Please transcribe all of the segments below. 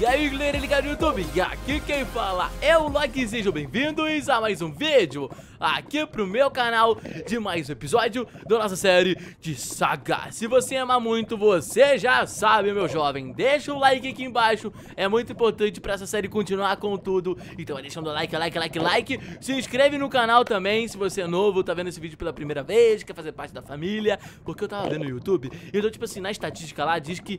E aí galera ligado no YouTube, e aqui quem fala é o Like, sejam bem-vindos a mais um vídeo aqui pro meu canal de mais um episódio da nossa série de Saga. Se você ama muito, você já sabe, meu jovem. Deixa o like aqui embaixo, é muito importante pra essa série continuar com tudo. Então vai deixando like, like, like, like. Se inscreve no canal também, se você é novo, tá vendo esse vídeo pela primeira vez, quer fazer parte da família. Porque eu tava vendo no YouTube, então tipo assim, na estatística lá diz que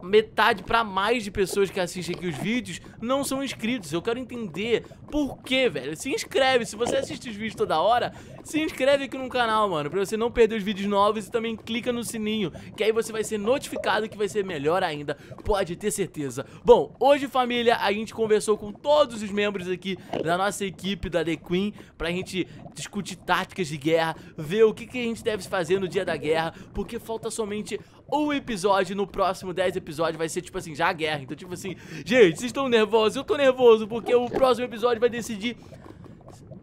metade para mais de pessoas que assistem aqui os vídeos não são inscritos. Eu quero entender por quê, velho? Se inscreve, se você assiste os vídeos toda hora, se inscreve aqui no canal, mano, pra você não perder os vídeos novos e também clica no sininho, que aí você vai ser notificado que vai ser melhor ainda, pode ter certeza. Bom, hoje, família, a gente conversou com todos os membros aqui da nossa equipe da The Queen pra gente discutir táticas de guerra, ver o que, que a gente deve fazer no dia da guerra, porque falta somente um episódio, no próximo 10 episódios vai ser, tipo assim, já a guerra. Então, tipo assim, gente, vocês estão nervosos? Eu tô nervoso, porque o próximo episódio vai decidir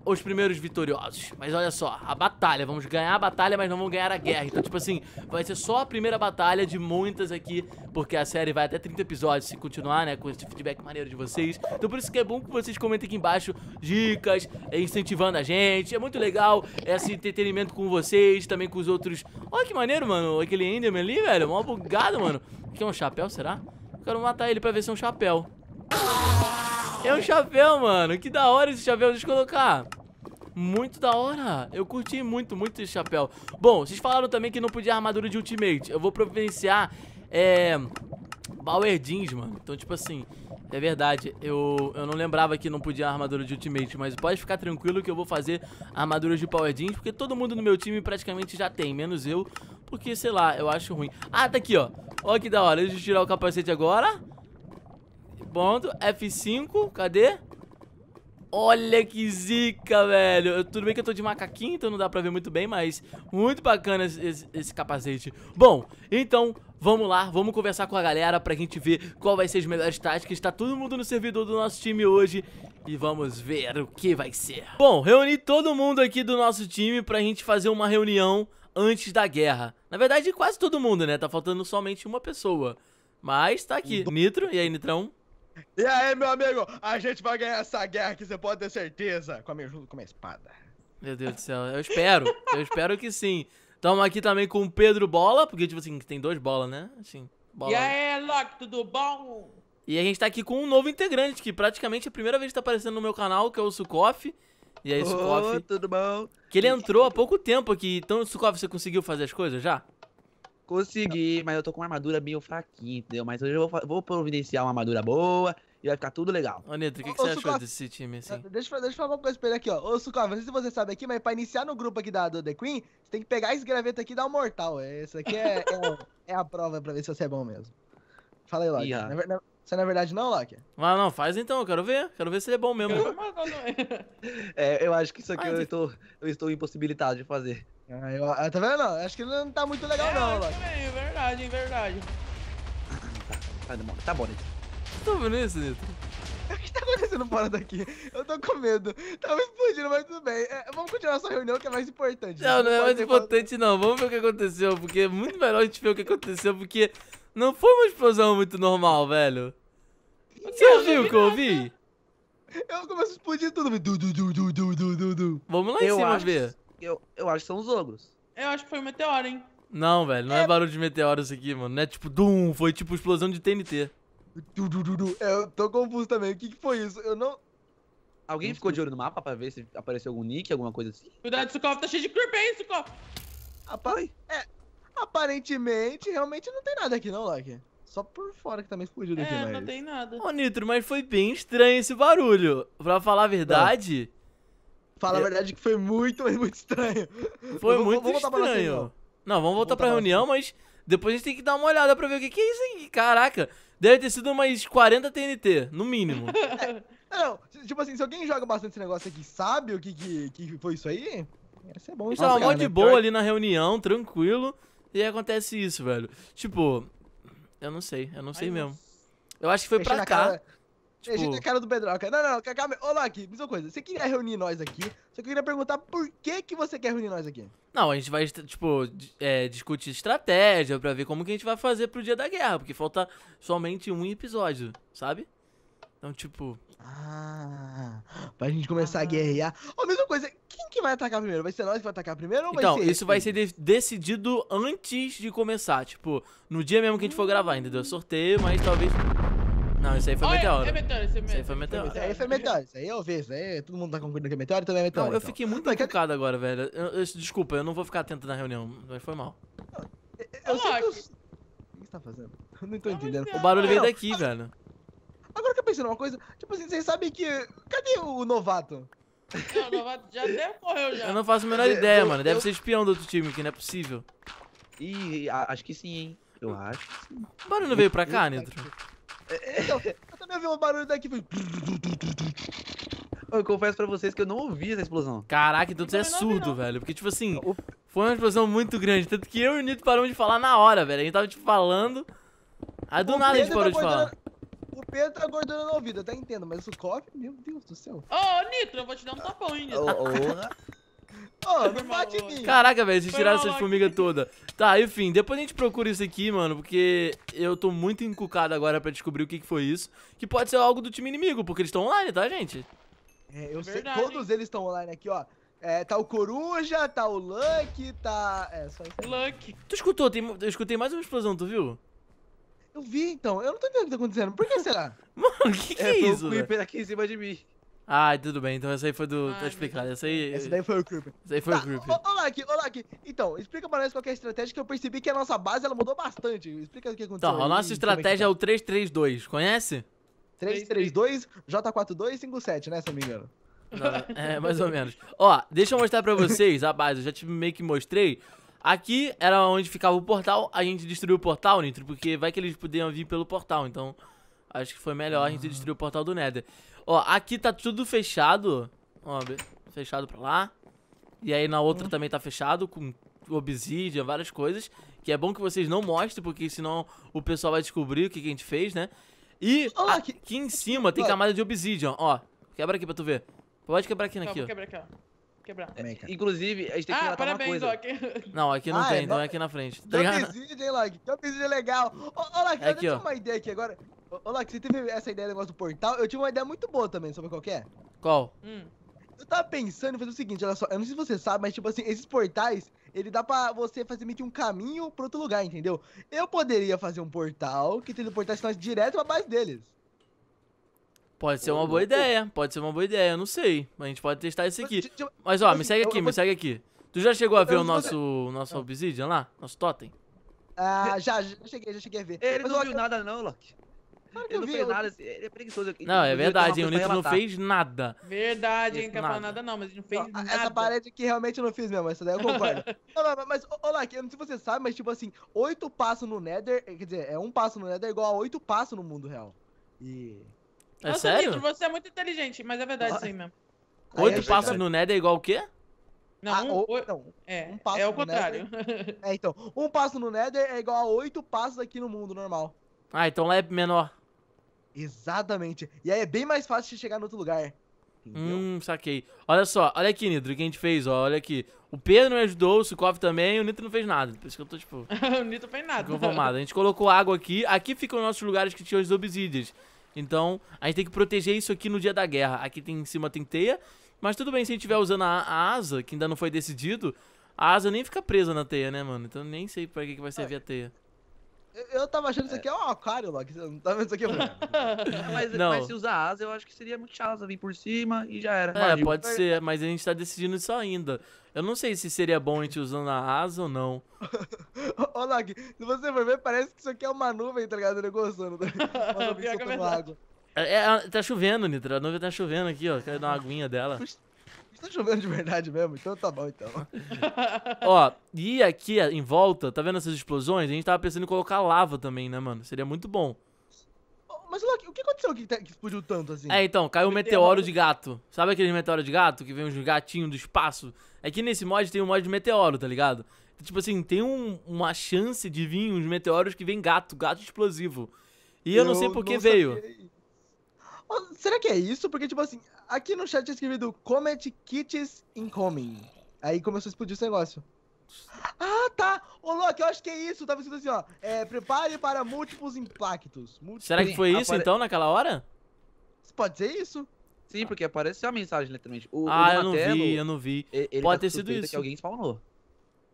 os primeiros vitoriosos. Mas olha só, a batalha. Vamos ganhar a batalha, mas não vamos ganhar a guerra. Então, tipo assim, vai ser só a primeira batalha de muitas aqui, porque a série vai até 30 episódios, se continuar, né, com esse feedback maneiro de vocês. Então, por isso que é bom que vocês comentem aqui embaixo dicas, é, incentivando a gente. É muito legal esse entretenimento com vocês, também com os outros. Olha que maneiro, mano, aquele Enderman ali, velho, mó bugado, mano. Que é um chapéu, será? Eu quero matar ele pra ver se é um chapéu. É um chapéu, mano. Que da hora esse chapéu. Deixa eu colocar. Muito da hora. Eu curti muito, muito esse chapéu. Bom, vocês falaram também que não podia armadura de ultimate. Eu vou providenciar, é... Bauer Jeans, mano. Então, tipo assim, é verdade. Eu, eu não lembrava que não podia armadura de ultimate, mas pode ficar tranquilo que eu vou fazer armaduras de Power Jeans, porque todo mundo no meu time praticamente já tem, menos eu, porque, sei lá, eu acho ruim. Ah, tá aqui, ó. Ó que da hora. Deixa eu tirar o capacete agora. Pronto, F5, cadê? Olha que zica, velho. tudo bem que eu tô de macaquinho, então não dá pra ver muito bem, mas muito bacana esse, esse, capacete. Bom, então vamos lá, vamos conversar com a galera pra gente ver qual vai ser as melhores táticas. Tá todo mundo no servidor do nosso time hoje e vamos ver o que vai ser. Bom, reuni todo mundo aqui do nosso time pra gente fazer uma reunião antes da guerra. Na verdade, quase todo mundo, né? Tá faltando somente uma pessoa. Mas tá aqui. Nitro, e aí, Nitrão? E aí, meu amigo, a gente vai ganhar essa guerra que você pode ter certeza. Com a minha ajuda, com a minha espada. Meu Deus do céu, eu espero. eu espero que sim. Tamo aqui também com o Pedro Bola, porque, tipo assim, tem dois bolas, né? Assim, bola. E aí, Loki, tudo bom? E a gente tá aqui com um novo integrante, que praticamente é a primeira vez que tá aparecendo no meu canal, que é o Sukoff. E aí, Sukoff. Oh, tudo bom? Que ele entrou há pouco tempo aqui. Então, Sukoff, você conseguiu fazer as coisas já? Consegui, mas eu tô com uma armadura meio fraquinha, entendeu? Mas hoje eu vou, vou providenciar uma armadura boa e vai ficar tudo legal. Ô, o que, que, você achou desse time, assim? Deixa, deixa eu falar uma coisa pra ele aqui, ó. Ô, Sucá, não sei se você sabe aqui, mas pra iniciar no grupo aqui da, do The Queen, você tem que pegar esse graveto aqui e dar um mortal. É, esse aqui é, é, é, a prova pra ver se você é bom mesmo. Fala aí, Lodge. Ah. Na, na, você na é verdade não, Loki? Ah, não, faz então, eu quero ver. Quero ver se ele é bom mesmo. é, eu acho que isso aqui ah, eu, estou, eu estou impossibilitado de fazer. Ah, eu, ah, tá vendo? Acho que não tá muito legal, é, não, Loki. É verdade, é verdade. Ah, tá, demora. Tá, tá bom, Nitro. Tá vendo isso, Nitro? O que tá acontecendo fora daqui? Eu tô com medo. Tava explodindo, mas tudo bem. É, vamos continuar essa reunião que é mais importante. Não, né? não, não é mais importante, qual... não. Vamos ver o que aconteceu, porque é muito melhor a gente ver o que aconteceu, porque não foi uma explosão muito normal, velho. Você ouviu o que eu ouvi? Eu começo a explodir tudo. Du, du, du, du, du, du, du. Vamos lá eu em cima ver. eu, eu acho que são os ogros. Eu acho que foi um meteoro, hein? Não, velho, não é, é barulho de meteoro isso aqui, mano. Não é tipo dum, foi tipo explosão de TNT. Du, du, du, du. Eu tô confuso também. O que, que foi isso? Eu não. Alguém ficou de olho no mapa pra ver se apareceu algum nick, alguma coisa assim? Cuidado, Sukov, tá cheio de creep hein, Sukov! Ah, pai. É, Aparentemente, realmente não tem nada aqui não, Loki. Só por fora que tá meio explodido é, aqui, mas... não tem nada. Ô, Nitro, mas foi bem estranho esse barulho. Pra falar a verdade... Não. Fala é... a verdade que foi muito, muito estranho. Foi vou, muito vou estranho. Não, vamos voltar, voltar pra reunião, mas depois a gente tem que dar uma olhada pra ver o que, que é isso aí. Caraca, deve ter sido umas 40 TNT, no mínimo. é, não, tipo assim, se alguém joga bastante esse negócio aqui sabe o que, que, que foi isso aí, ia ser bom. A gente tava mó né? de boa ali na reunião, tranquilo. E aí acontece isso, velho. Tipo, eu não sei, eu não sei Ai, mesmo. Eu acho que foi pra cá. Cara... Tipo... Gente, a cara do bedrock Não, não, não. aqui Ô, Loki, mesma coisa. Você queria reunir nós aqui, só que eu queria perguntar por que, que você quer reunir nós aqui. Não, a gente vai, tipo, é, discutir estratégia pra ver como que a gente vai fazer pro dia da guerra, porque falta somente um episódio, sabe? Então, tipo, ah, pra gente começar ah. a guerrear. A oh, mesma coisa, quem que vai atacar primeiro? Vai ser nós que vai atacar primeiro ou então, vai ser... Então, isso vai ser de decidido antes de começar, tipo, no dia mesmo que a gente for gravar, entendeu? Sorteio, mas talvez... Não, isso aí foi meteoro. É é isso aí foi meteoro. É, isso aí foi meteoro, isso aí eu vi, isso aí todo mundo tá concordando que é meteoro, também então é meteoro. Não, eu fiquei então. muito encucado agora, velho. Eu, eu, desculpa, eu não vou ficar atento na reunião, mas foi mal. Eu, eu sei que eu... O que você tá fazendo? Eu não tô entendendo. O barulho veio daqui, velho. Agora que eu pensei numa coisa, tipo assim, vocês sabem que. Cadê o novato? Não, é, o novato já até morreu já. Eu não faço a menor ideia, eu, mano. Deve eu... ser espião do outro time, que não é possível. Ih, acho que sim, hein? Eu acho que sim. O barulho não veio pra cá, Nitro. Então, eu também ouvi um barulho daqui. Foi... Eu confesso pra vocês que eu não ouvi essa explosão. Caraca, então você é surdo, não. velho. Porque, tipo assim, foi uma explosão muito grande. Tanto que eu e o Nito paramos de falar na hora, velho. A gente tava, tipo, falando. Aí do o nada a gente parou tá de falar. Pedro tá gordura no ouvido, tá até entendo, mas o copo meu Deus do céu. Ô, oh, Nitro, eu vou te dar um tapão hein, Ô, oh, não bate mim. Caraca, velho, vocês tiraram essas formigas toda. Tá, enfim, depois a gente procura isso aqui, mano, porque eu tô muito encucado agora pra descobrir o que, que foi isso. Que pode ser algo do time inimigo, porque eles estão online, tá, gente? É, eu é verdade, sei, todos hein? eles estão online aqui, ó. É, tá o Coruja, tá o Lucky, tá... É, só isso aí. Lucky. Tu escutou? Tem, eu escutei mais uma explosão, tu viu? Eu vi, então. Eu não tô entendendo o que tá acontecendo. Por que será? Mano, que que é, é isso? o Creeper aqui em cima de mim. Ah, tudo bem. Então essa aí foi do... Ai, ah, tá explicado. Essa aí... Essa daí foi o Creeper. Essa aí foi tá, o Creeper. Ô, Laki, ô, Laki. Então, explica pra nós qual é a estratégia, que eu percebi que a nossa base, ela mudou bastante. Explica o que aconteceu. Então, aí, a nossa é estratégia é, tá. é o 332. Conhece? 332, J4257, né, se eu não me engano. Não, é, mais ou menos. Ó, deixa eu mostrar pra vocês a base. Eu já te meio que mostrei. Aqui era onde ficava o portal, a gente destruiu o portal, Nitro, porque vai que eles podiam vir pelo portal, então acho que foi melhor a gente destruir o portal do Nether. Ó, aqui tá tudo fechado, ó, fechado pra lá, e aí na outra hum. também tá fechado, com obsidian, várias coisas, que é bom que vocês não mostrem, porque senão o pessoal vai descobrir o que, que a gente fez, né? E aqui em cima tem camada de obsidian, ó, quebra aqui pra tu ver. Pode quebrar aqui naquilo. Não, quebrar aqui, ó quebrar. É, inclusive, a gente tem que ah, parabéns, uma coisa. Não, aqui não ah, tem, é então é aqui na frente. Campesídio, hein, Lag? Campesídio é legal. Ô, Loki, é eu tinha uma ideia aqui agora. Ô, Loki, você teve essa ideia do negócio do portal? Eu tinha uma ideia muito boa também, sobre qual que é. Qual? Hum. Eu tava pensando em fazer o seguinte, olha só, eu não sei se você sabe, mas tipo assim, esses portais, ele dá pra você fazer meio que um caminho pra outro lugar, entendeu? Eu poderia fazer um portal que teleportasse nós direto pra base deles. Pode ser uma boa ideia, pode ser uma boa ideia, eu não sei. A gente pode testar isso aqui. Mas ó, me segue aqui, me segue aqui. Tu já chegou a ver o nosso, nosso ah. Obsidian lá? Nosso totem? Ah, já, já cheguei, já cheguei a ver. Ele Mas, não viu eu... nada não, Loki. Claro ele não vi, fez nada, ele é preguiçoso. Não, é verdade, hein, o Nito não fez nada. Verdade, hein, não fez nada não, mas ele não fez nada. Essa parede aqui realmente eu não fiz mesmo, essa daí eu concordo. não, mas, olha aqui, eu não sei se você sabe, mas tipo assim, oito passos no Nether, quer dizer, é um passo no Nether igual a oito passos no mundo real. E... É Nossa, sério? Gente, você é muito inteligente, mas é verdade isso aí mesmo. Oito é passos no Nether é igual o quê? Não, ah, um, não, é, um passo é o contrário. Nether, é, então, um passo no Nether é igual a oito passos aqui no mundo normal. Ah, então lá é menor. Exatamente. E aí é bem mais fácil de chegar no outro lugar. Entendeu? Hum, saquei. Olha só, olha aqui, Nitro, o que a gente fez, ó, olha aqui. O Pedro me ajudou, o Sukov também, o Nitro não fez nada. Por isso que eu tô, tipo... o Nitro fez nada. Conformado. A gente colocou água aqui. Aqui ficam os nossos lugares que tinham os obsidias. Então, a gente tem que proteger isso aqui no dia da guerra. Aqui tem, em cima tem teia, mas tudo bem se a gente estiver usando a, a, asa, que ainda não foi decidido, a asa nem fica presa na teia, né, mano? Então nem sei pra que, que vai servir a teia. Eu tava achando isso é. aqui é um aquário, Loki. Não tava tá vendo isso aqui. mas, não. mas se usar asa, eu acho que seria muito chato vir por cima e já era. É, pode ser, mas a gente tá decidindo isso ainda. Eu não sei se seria bom a gente usando a asa ou não. Ô, Loki, se você for ver, parece que isso aqui é uma nuvem, tá ligado? Negociando. Uma nuvem soltando água. É, é, tá chovendo, Nitro. A nuvem tá chovendo aqui, ó. Caiu na aguinha dela. Tá chovendo de verdade mesmo, então tá bom então. Ó, e aqui em volta, tá vendo essas explosões? A gente tava pensando em colocar lava também, né, mano? Seria muito bom. Mas, Loki, o que aconteceu que, explodiu tanto assim? É, então, caiu um meteoro, meteoro de gato. Sabe aquele meteoro de gato que vem uns gatinhos do espaço? É que nesse mod tem um mod de meteoro, tá ligado? Tipo assim, tem um, uma chance de vir uns meteoros que vem gato, gato explosivo. E eu, eu não sei por que veio. Sabia. Será que é isso? Porque, tipo assim, aqui no chat é escrito Comet Kits Incoming. Aí começou a explodir esse negócio. Ah, tá! Ô, Loki, eu acho que é isso. Tava escrito assim, ó. É, prepare para múltiplos impactos. Múltiplos... Será que foi isso, Apare... então, naquela hora? Pode ser isso. Sim, porque apareceu a mensagem, literalmente. O, ah, o eu não vi, eu não vi. Ele tá Pode tá ter sido isso. que alguém spawnou.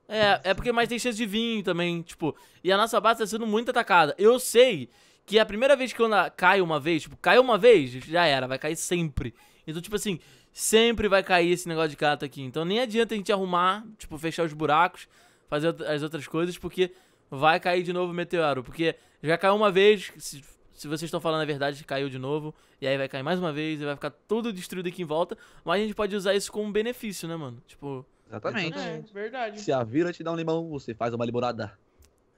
É, é porque mais tem chance de vir também, tipo... E a nossa base tá sendo muito atacada. Eu sei que é a primeira vez que eu cai caio uma vez, tipo, caiu uma vez, já era, vai cair sempre. Então, tipo assim, sempre vai cair esse negócio de cata aqui. Então nem adianta a gente arrumar, tipo, fechar os buracos, fazer as outras coisas, porque vai cair de novo o meteoro. Porque já caiu uma vez, se, se vocês estão falando a verdade, caiu de novo. E aí vai cair mais uma vez, e vai ficar tudo destruído aqui em volta. Mas a gente pode usar isso como benefício, né, mano? Tipo. Exatamente. É, verdade. Se a vira te dá um limão, você faz uma limonada.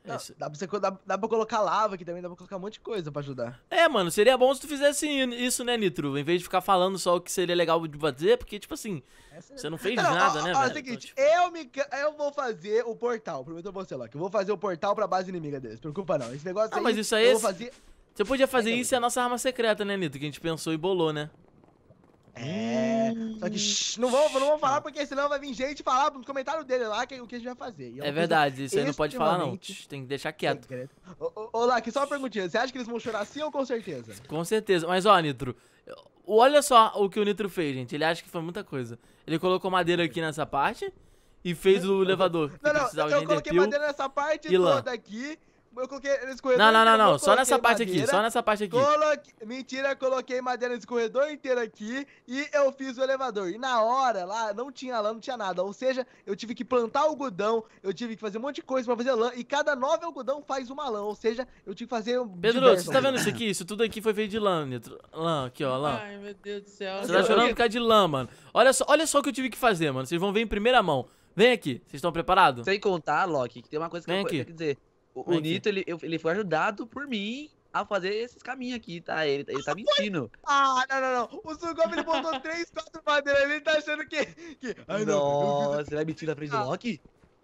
É não, dá, pra você, dá, dá pra colocar lava aqui também, dá pra colocar um monte de coisa pra ajudar. É, mano, seria bom se tu fizesse isso, né, Nitro? Em vez de ficar falando só o que seria legal de fazer, porque, tipo assim, Essa... É, você não tá fez não, nada, ó, né, ó, velho? É o então, seguinte, então, tipo... eu, me, eu vou fazer o portal, prometo a você, lá, que eu vou fazer o portal pra base inimiga deles, preocupa não. Esse negócio ah, aí, mas isso aí eu é... vou fazer... Você podia fazer é, isso e é a nossa arma secreta, né, Nitro? Que a gente pensou e bolou, né? É... Só que shh, não vão não vamos falar porque senão vai vir gente falar no comentário dele lá que, o que a gente vai fazer. É, é verdade, isso aí não pode falar não. Tem que deixar quieto. Ô, Lac, só uma perguntinha. Você acha que eles vão chorar sim ou com certeza? Com certeza. Mas, ó, Nitro, olha só o que o Nitro fez, gente. Ele acha que foi muita coisa. Ele colocou madeira aqui nessa parte e fez o uhum. elevador. Não, não, eu coloquei madeira nessa parte toda aqui eu coloquei no escorredor. Não, não, não, não. Só nessa parte madeira, aqui. Só nessa parte aqui. Mentira, coloquei madeira no escorredor inteiro aqui e eu fiz o elevador. E na hora lá não tinha lã, não tinha nada. Ou seja, eu tive que plantar algodão, eu tive que fazer um monte de coisa pra fazer lã. E cada nove algodão faz uma lã. Ou seja, eu tive que fazer. Um Pedro, você tá vendo isso aqui? Isso tudo aqui foi feito de lã, Nitro. Lã, aqui, ó, lã. Ai, meu Deus do céu. Você tá chorando por causa de lã, mano. Olha só, olha só o que eu tive que fazer, mano. Vocês vão ver em primeira mão. Vem aqui, vocês estão preparados? Sem contar, Loki, que tem uma coisa que Vem eu aqui. quero dizer. O, Nitro o é Nito, ele, ele foi ajudado por mim a fazer esses caminhos aqui, tá? Ele, ele tá mentindo. Ah, não, não, não. O Sugov ele botou 3, 4 madeiras ele tá achando que. que... Ai, Nossa, não. você vai mentir na frente do Loki?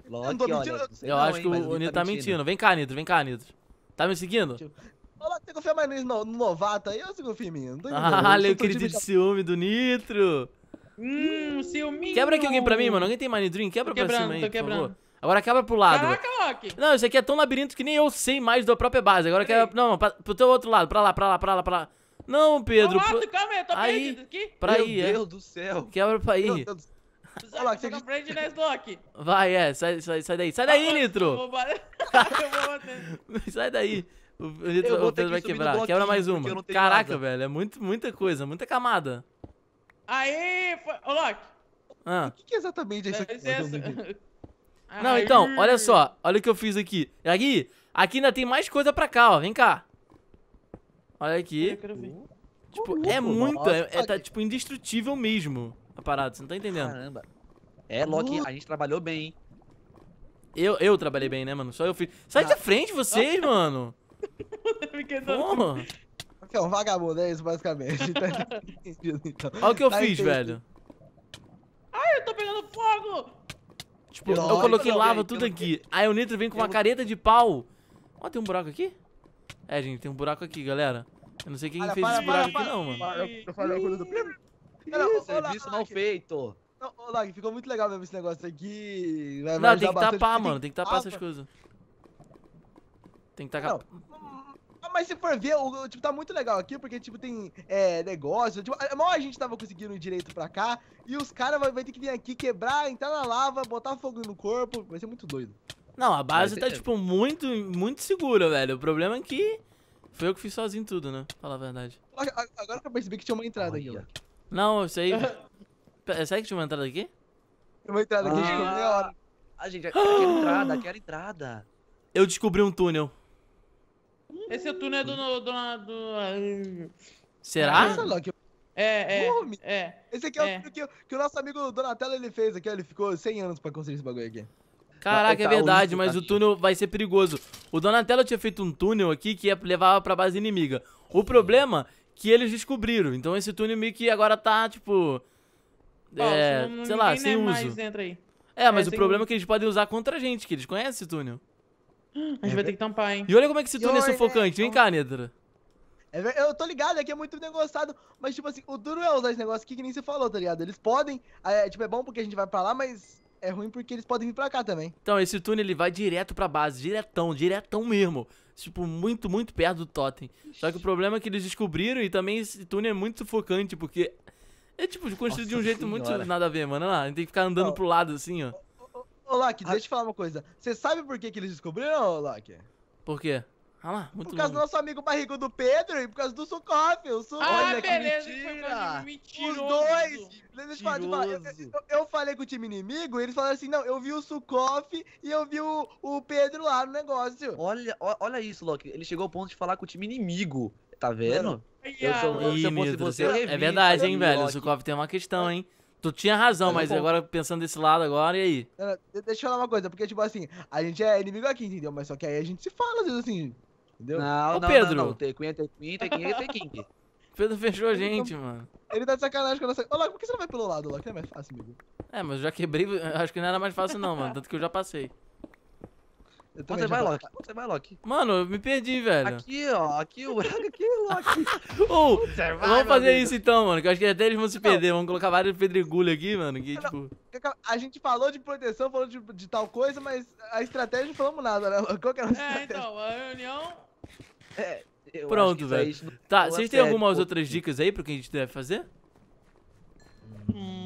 Loki, eu não tô mentindo, olha, eu, não, acho hein, que o, o Nito tá, tá, mentindo. mentindo. Vem cá, Nitro, vem cá, Nitro. Tá me seguindo? Olha lá, você confia mais no, no novato aí ou você confia em mim? Não tô ah, olha o querido de ciúme do Nitro. Hum, ciúme. Quebra aqui alguém pra mim, mano. Alguém tem Manidrim? Quebra tô pra cima aí, por favor. Agora quebra pro lado. Caraca, Loki. Não, isso aqui é tão labirinto que nem eu sei mais da própria base. Agora Pera quebra. Não, pra, pro teu outro lado. Pra lá, pra lá, pra lá, pra lá. Não, Pedro. Pro... Calma aí, eu tô aí, perdido aqui. Pra Meu aí, é. Deus é. do céu. Quebra pra aí. Meu Deus do céu. Olha que... frente, né, Slock? Vai, é, sai, sai, sai daí. Sai daí, Nitro! sai daí. O, Nitro, o Pedro que vai quebrar. Quebra mais uma. Caraca, nada. velho, é muito, muita coisa, muita camada. Aí, foi... ô Loki! Ah. O que, que é exatamente é isso aqui? É não, então, olha só. Olha o que eu fiz aqui. Aqui, aqui ainda tem mais coisa pra cá, ó. Vem cá. Olha aqui. Tipo, é muito. É, é, tá, tipo, indestrutível mesmo a parada. Você não tá entendendo. Caramba. É, é Loki, a gente trabalhou bem, hein? Eu, eu trabalhei bem, né, mano? Só eu fiz. Sai ah. da frente vocês, mano! Como? É um vagabundo, é isso, basicamente. Tá então. Olha o que eu tá fiz, velho. Ai, eu tô pegando fogo! Tipo, eu, eu coloquei lava tudo aqui. Aí o Nitro vem com uma careta de pau. Ó, tem um buraco aqui? É, gente, tem um buraco aqui, galera. Eu não sei quem fez para, esse buraco para, aqui, para. não, mano. Eu falei coisa do Cara, serviço mal feito. ô, Lag, ficou muito legal mesmo esse negócio aqui. Vai não, tem que tapar, mano. Tem que tapar essas coisas. Tem que tacar. Mas se for ver, o, tipo, tá muito legal aqui, porque, tipo, tem é, negócio. Tipo, mal a gente tava conseguindo ir direito pra cá, e os caras vão ter que vir aqui quebrar, entrar na lava, botar fogo no corpo. Vai ser muito doido. Não, a base tá, é. tipo, muito, muito segura, velho. O problema é que foi eu que fiz sozinho tudo, né? Falar a verdade. Agora que eu percebi que tinha uma entrada aí aqui, ó. Não, isso aí... Será que tinha uma entrada aqui? Tinha uma entrada aqui, ah. a gente, Ah, gente, aquela entrada, aquela entrada. Eu descobri um túnel. Esse é túnel é do. do, do, Será? Nossa, ah, é, é, é, é. Esse aqui é, é. o que, que, o nosso amigo Donatello ele fez aqui, ele ficou 100 anos pra construir esse bagulho aqui. Caraca, é verdade, mas o túnel vai ser perigoso. O Donatello tinha feito um túnel aqui que levava pra base inimiga. O problema é que eles descobriram. Então esse túnel meio que agora tá, tipo. Bom, é, não, sei lá, sem uso. É, mas é, o problema é que eles podem usar contra a gente, que eles conhecem esse túnel. A gente é vai ter que tampar, hein? E olha como é que se torna sufocante. Né? Vem cá, Nedra. É, eu tô ligado, aqui é, é muito negociado, mas tipo assim, o duro é usar esse negócio aqui que nem você falou, tá ligado? Eles podem, é, tipo, é bom porque a gente vai pra lá, mas é ruim porque eles podem vir pra cá também. Então, esse túnel ele vai direto pra base, diretão, diretão mesmo. Tipo, muito, muito perto do totem. Ixi. Só que o problema é que eles descobriram e também esse túnel é muito sufocante, porque é tipo construído Nossa de um jeito muito nada a ver, mano. lá a gente tem que ficar andando não. pro lado assim, ó. Ô, Loki, ah. deixa eu te falar uma coisa. Você sabe por que, que eles descobriram, Loki? Por quê? Ah lá, muito Por causa longo. do nosso amigo barrigudo Pedro e por causa do Sukoff. Ah, Olha beleza, que mentira. Mentiroso. Os dois. Eles falam, eu, eu, falei com o time inimigo e eles falaram assim, não, eu vi o Sukoff e eu vi o, o Pedro lá no negócio. Olha, olha isso, Loki. Ele chegou ao ponto de falar com o time inimigo. Tá vendo? Eu sou, eu, se eu fosse você, eu revi, É verdade, hein, velho. O Sukoff tem uma questão, hein? Tu tinha razão, mas, é mas agora pensando desse lado agora, e aí? É, deixa eu falar uma coisa, porque, tipo assim, a gente é inimigo aqui, entendeu? Mas só que aí a gente se fala, às vezes, assim, entendeu? Não, Ô, não, Pedro. não, não. Tequinha, tequinha, Pedro fechou a gente, ele, mano. Ele tá de sacanagem com a nossa... Ô, Loki, por que você não vai pelo lado, Loki? É mais fácil, amigo. É, mas eu já quebrei, acho que não era mais fácil não, mano. Tanto que eu já passei. Você vai, Loki? Onde vai, Loki? Mano, eu me perdi, velho. Aqui, ó. Aqui, o aqui, Loki. oh, vai, vamos fazer isso então, mano. Que eu acho que até eles vão se perder. Vamos colocar vários pedregulhos aqui, mano. Que, tipo... A gente falou de proteção, falou de, de, tal coisa, mas a estratégia não falamos nada, né? Qual que era a estratégia? É, então, a reunião. É, Pronto, velho. Tá, vocês têm algumas outras dicas aí pro que a gente deve fazer? Hum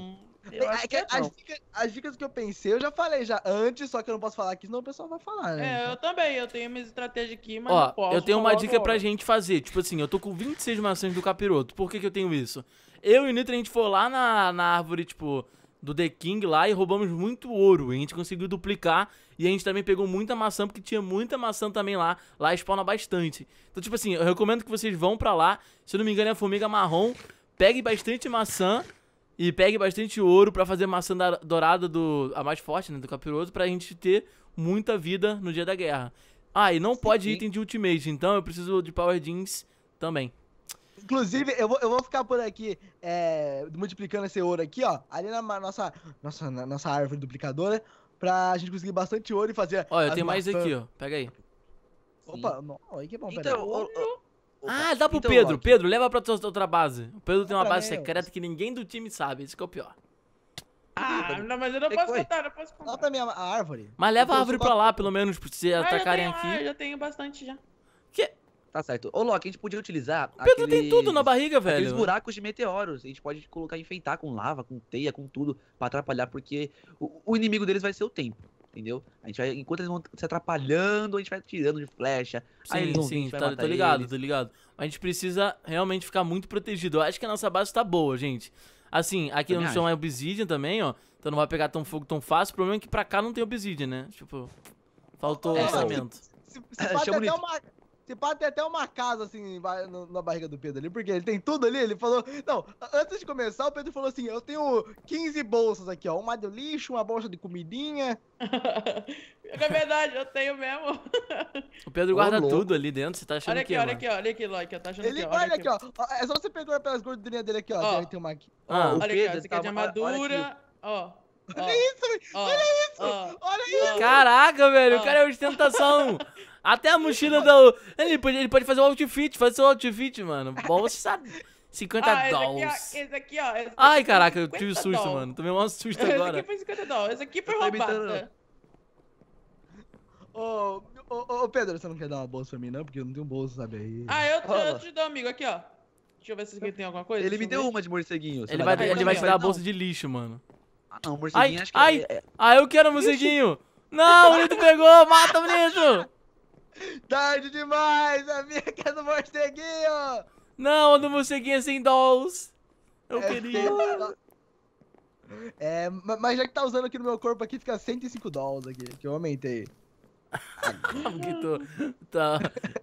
acho é que é as, dicas, as, dicas, que eu pensei, eu já falei já antes, só que eu não posso falar aqui, senão o pessoal vai falar, né? É, eu então. também, eu tenho minhas estratégias aqui, mas Ó, não posso. Eu tenho uma dica agora. pra gente fazer. Tipo assim, eu tô com 26 maçãs do capiroto. Por que, que eu tenho isso? Eu e o Nitro, a gente foi lá na, na árvore, tipo, do The King lá e roubamos muito ouro. a gente conseguiu duplicar. E a gente também pegou muita maçã, porque tinha muita maçã também lá. Lá spawna bastante. Então, tipo assim, eu recomendo que vocês vão pra lá. Se eu não me engano, é a formiga marrom. Pegue bastante maçã e pegue bastante ouro para fazer maçã dourada do a mais forte, né, do capiroso, pra gente ter muita vida no dia da guerra. Ah, e não Sim. pode item de ultimate, então eu preciso de power jeans também. Inclusive, eu vou, eu vou ficar por aqui é, multiplicando esse ouro aqui, ó. Ali na nossa, nossa, na nossa árvore duplicadora, pra gente conseguir bastante ouro e fazer. Ó, eu tenho mais aqui, ó. Pega aí. Opa, não, aí que bom, então, pera. Então, ah, dá pro então, Pedro. Pedro, leva pra tua outra base. O Pedro tem uma base é secreta que ninguém do time sabe. Isso que é o pior. Ah, não, mas eu não posso contar, não posso contar. Dá pra mim a árvore. Mas leva então a árvore pra lá, pelo menos, pra se atacarem aqui. Ah, já tenho bastante já. Que? Tá certo. Ô, Loki, a gente podia utilizar. O Pedro aqueles... tem tudo na barriga, velho. Aqueles buracos de meteoros. A gente pode colocar, enfeitar com lava, com teia, com tudo, pra atrapalhar, porque o, o inimigo deles vai ser o tempo. Entendeu? A gente vai, enquanto eles vão se atrapalhando, a gente vai tirando de flecha. Sim, aí eles sim, tá, tô ligado, eles. tô ligado. A gente precisa realmente ficar muito protegido. Eu acho que a nossa base tá boa, gente. Assim, aqui no chão é obsidian também, ó. Então não vai pegar tão fogo tão fácil. O problema é que pra cá não tem obsidian, né? Tipo, faltou é, orçamento. Se, se, se é, até uma se pá, tem até uma casa assim na barriga do Pedro ali, porque ele tem tudo ali. Ele falou. Não, antes de começar, o Pedro falou assim: eu tenho 15 bolsas aqui, ó. Uma de lixo, uma bolsa de comidinha. é verdade, eu tenho mesmo. O Pedro guarda tudo ali dentro, você tá achando olha aqui, que. Olha aqui, olha aqui, tá achando ele que. Ele olha aqui, aqui, ó. É só você pegar pelas gordurinhas dele aqui, ó. Tem uma aqui. Ah, olha Pedro, aqui, ó. Essa aqui é de armadura. Ó. Olha, oh, isso, oh, olha isso, olha isso, olha isso. Caraca, velho, o cara é ostentação. Até a mochila da. Ele pode, ele pode fazer o um outfit, fazer seu outfit, mano. Bolsa, você 50 ah, dólares. Esse aqui, ó. Esse aqui, Ai, caraca, eu tive susto, mano. Tomei um susto agora. Esse aqui foi 50 dólares. Esse aqui foi roubado. Né? Ô, ô, ô, Pedro, você não quer dar uma bolsa pra mim, não? Porque eu não tenho bolsa, sabe? Aí... Ah, eu, eu te dou, amigo. Aqui, ó. Deixa eu ver se aqui tem alguma coisa. Ele me deu ver. uma de morceguinho. Ele vai, vai ele vai te dar a bolsa de lixo, mano. Ah, não, morceguinho ai, acho que ai, é... Ah, eu quero morceguinho. Não, o Nito pegou. Mata o Nito. Tarde demais! A minha que é do morceguinho! Não, a é do morceguinho é sem dolls! Eu é, queria! É, mas já que tá usando aqui no meu corpo aqui, fica 105 dolls aqui, que eu aumentei. Porque tu, tá,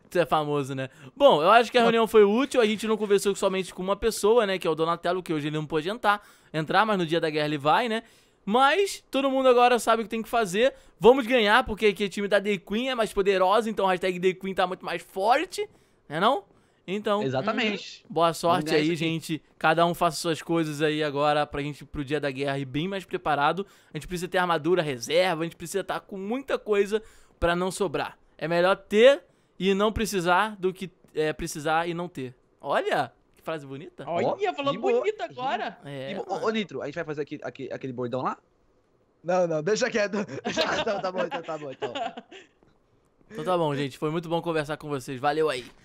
tu é famoso, né? Bom, eu acho que a reunião foi útil. A gente não conversou somente com uma pessoa, né? Que é o Donatello, que hoje ele não pôde entrar, entrar mas no dia da guerra ele vai, né? Mas todo mundo agora sabe o que tem que fazer. Vamos ganhar, porque aqui o time da The Queen é mais poderosa, então a hashtag The Queen tá muito mais forte, né não? Então. Exatamente. Hum, boa sorte aí, gente. Cada um faça suas coisas aí agora pra gente pro dia da guerra ir bem mais preparado. A gente precisa ter armadura, reserva, a gente precisa estar tá com muita coisa para não sobrar. É melhor ter e não precisar do que é, precisar e não ter. Olha! Que frase bonita. Olha, falou bonita agora. É, ô, ô, Nitro, a gente vai fazer aqui, aqui, aquele bordão lá? Não, não, deixa quieto. Deixa... tá, tá bom, então, tá bom, então. Então tá bom, gente. Foi muito bom conversar com vocês. Valeu aí.